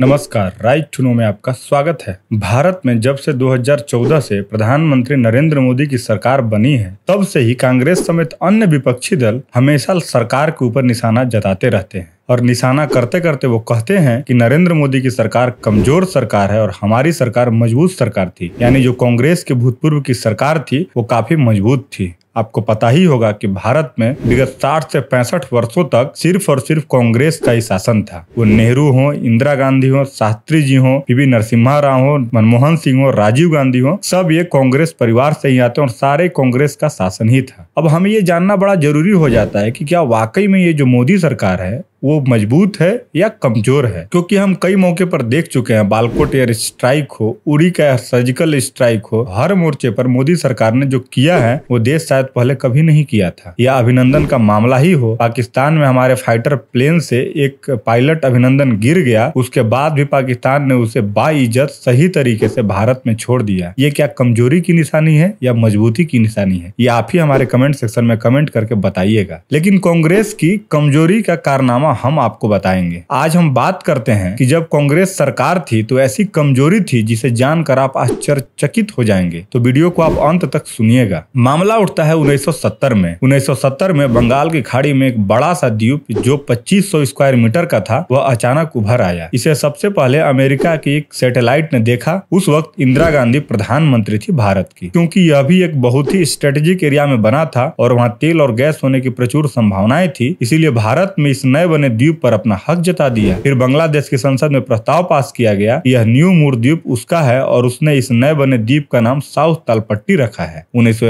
नमस्कार right to no में आपका स्वागत है भारत में जब से 2014 से प्रधानमंत्री नरेंद्र मोदी की सरकार बनी है तब से ही कांग्रेस समेत अन्य विपक्षी दल हमेशा सरकार के ऊपर निशाना जताते रहते हैं और निशाना करते करते वो कहते हैं कि नरेंद्र मोदी की सरकार कमजोर सरकार है और हमारी सरकार मजबूत सरकार थी यानी जो कांग्रेस के भूतपूर्व की सरकार थी वो काफी मजबूत थी आपको पता ही होगा कि भारत में विगत साठ से पैंसठ वर्षों तक सिर्फ और सिर्फ कांग्रेस का ही शासन था वो नेहरू हो इंदिरा गांधी हो शास्त्री जी हो पीवी नरसिम्हा राव हो मनमोहन सिंह हो राजीव गांधी हो सब ये कांग्रेस परिवार से ही आते और सारे कांग्रेस का शासन ही था अब हमें ये जानना बड़ा जरूरी हो जाता है की क्या वाकई में ये जो मोदी सरकार है वो मजबूत है या कमजोर है क्योंकि हम कई मौके पर देख चुके हैं बालकोट एयर स्ट्राइक हो उड़ी का सर्जिकल स्ट्राइक हो हर मोर्चे पर मोदी सरकार ने जो किया है वो देश शायद पहले कभी नहीं किया था यह अभिनंदन का मामला ही हो पाकिस्तान में हमारे फाइटर प्लेन से एक पायलट अभिनंदन गिर गया उसके बाद भी पाकिस्तान ने उसे बाइज्जत सही तरीके से भारत में छोड़ दिया ये क्या कमजोरी की निशानी है या मजबूती की निशानी है ये आप ही हमारे कमेंट सेक्शन में कमेंट करके बताइएगा लेकिन कांग्रेस की कमजोरी का कारनामा जहां हम आपको बताएंगे आज हम बात करते हैं कि जब कांग्रेस सरकार थी तो ऐसी कमजोरी थी जिसे जानकर आप आश्चर्यचकित हो जाएंगे तो वीडियो को आप अंत तक सुनिएगा मामला उठता है 1970 में 1970 में बंगाल की खाड़ी में एक बड़ा सा द्वीप जो 2500 स्क्वायर मीटर का था वह अचानक उभर आया इसे सबसे पहले अमेरिका की एक सैटेलाइट ने देखा उस वक्त इंदिरा गांधी प्रधानमंत्री थी भारत की क्योंकि यह भी एक बहुत ही स्ट्रेटेजिक एरिया में बना था और वहाँ तेल और गैस होने की प्रचुर संभावनाएं थी इसीलिए भारत में इस नए बने ने द्वीप पर अपना हक जता दिया फिर बांग्लादेश के संसद में प्रस्ताव पास किया गया यह न्यू मूर द्वीप उसका है और उसने इस नए बने द्वीप का नाम साउथ तालपट्टी रखा है उन्नीस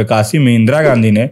में इंदिरा गांधी ने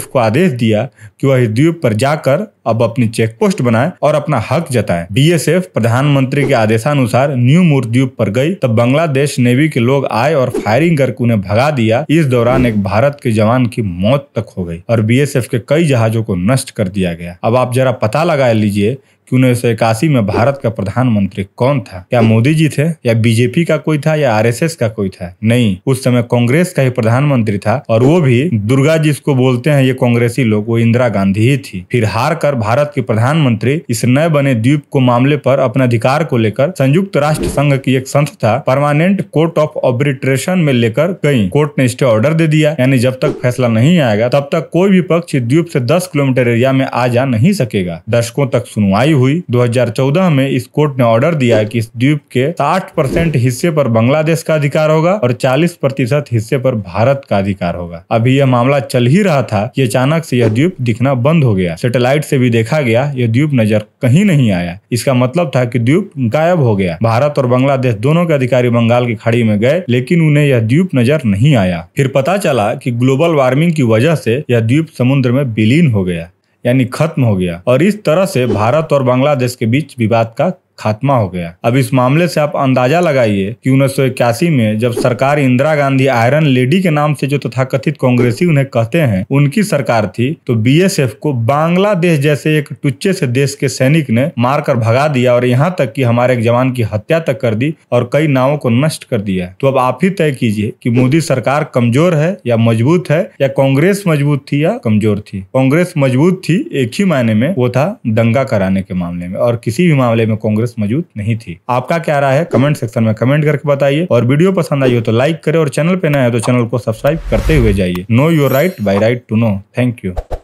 एफ को आदेश दिया की वह इस द्वीप पर जाकर अब अपनी चेक पोस्ट बनाए और अपना हक एस एफ प्रधानमंत्री के आदेशानुसार न्यू मूर द्वीप पर गई तब बांग्लादेश नेवी के लोग आए और फायरिंग करके उन्हें भगा दिया इस दौरान एक भारत के जवान की मौत तक हो गई और बीएसएफ के कई जहाजों को नष्ट कर दिया गया अब आप जरा पता लगाए लीजिए कि उन्नीस सौ इक्यासी में भारत का प्रधानमंत्री कौन था क्या मोदी जी थे या बीजेपी का कोई था या आरएसएस का कोई था नहीं उस समय कांग्रेस का ही प्रधानमंत्री था और वो भी दुर्गा जी इसको बोलते हैं ये कांग्रेसी लोग वो इंदिरा गांधी ही थी फिर हार कर भारत के प्रधानमंत्री इस नए बने द्वीप को मामले पर अपने अधिकार को लेकर संयुक्त राष्ट्र संघ की एक संस्था परमानेंट कोर्ट ऑफ ऑब्रिट्रेशन में लेकर गई कोर्ट ने स्टे ऑर्डर दे दिया यानी जब तक फैसला नहीं आएगा तब तक कोई भी पक्ष द्वीप से दस किलोमीटर एरिया में आ जा नहीं सकेगा दशकों तक सुनवाई हुई 2014 में इस कोर्ट ने ऑर्डर दिया कि इस द्वीप के 60 परसेंट हिस्से पर बांग्लादेश का अधिकार होगा और 40 प्रतिशत हिस्से पर भारत का अधिकार होगा अभी यह मामला चल ही रहा था कि अचानक से यह द्वीप दिखना बंद हो गया सेटेलाइट से भी देखा गया यह द्वीप नजर कहीं नहीं आया इसका मतलब था की द्वीप गायब हो गया भारत और बांग्लादेश दोनों के अधिकारी बंगाल की खाड़ी में गए लेकिन उन्हें यह द्वीप नजर नहीं आया फिर पता चला की ग्लोबल वार्मिंग की वजह से यह द्वीप समुद्र में विलीन हो गया यानी खत्म हो गया और इस तरह से भारत और बांग्लादेश के बीच विवाद का खात्मा हो गया अब इस मामले से आप अंदाजा लगाइए कि उन्नीस में जब सरकार इंदिरा गांधी आयरन लेडी के नाम से जो तथाकथित तो कांग्रेसी उन्हें कहते हैं उनकी सरकार थी तो बीएसएफ को बांग्लादेश जैसे एक टुच्चे से देश के सैनिक ने मारकर भगा दिया और यहाँ तक कि हमारे एक जवान की हत्या तक कर दी और कई नावों को नष्ट कर दिया तो अब आप ही तय कीजिए कि मोदी सरकार कमजोर है या मजबूत है या कांग्रेस मजबूत थी या कमजोर थी कांग्रेस मजबूत थी एक ही मायने में वो था दंगा कराने के मामले में और किसी भी मामले में कांग्रेस प्रोसेस मौजूद नहीं थी आपका क्या रहा है कमेंट सेक्शन में कमेंट करके बताइए और वीडियो पसंद आई हो तो लाइक करे और चैनल पे नए हो तो चैनल को सब्सक्राइब करते हुए जाइए know your right by right to know thank you